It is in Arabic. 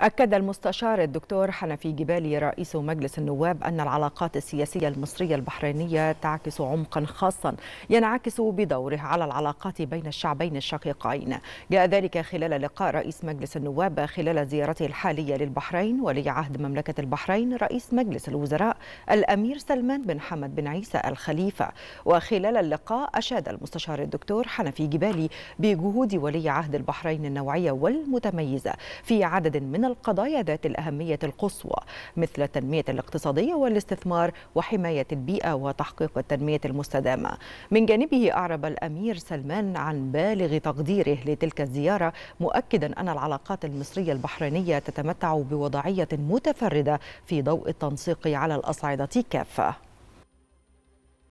أكد المستشار الدكتور حنفي جبالي رئيس مجلس النواب أن العلاقات السياسية المصرية البحرينية تعكس عمقا خاصا ينعكس بدوره على العلاقات بين الشعبين الشقيقين جاء ذلك خلال لقاء رئيس مجلس النواب خلال زيارته الحالية للبحرين ولي عهد مملكة البحرين رئيس مجلس الوزراء الأمير سلمان بن حمد بن عيسى الخليفة وخلال اللقاء أشاد المستشار الدكتور حنفي جبالي بجهود ولي عهد البحرين النوعية والمتميزة في عدد من من القضايا ذات الأهمية القصوى مثل التنمية الاقتصادية والاستثمار وحماية البيئة وتحقيق التنمية المستدامة من جانبه أعرب الأمير سلمان عن بالغ تقديره لتلك الزيارة مؤكدا أن العلاقات المصرية البحرينية تتمتع بوضعية متفردة في ضوء التنسيق على الأصعدة كافة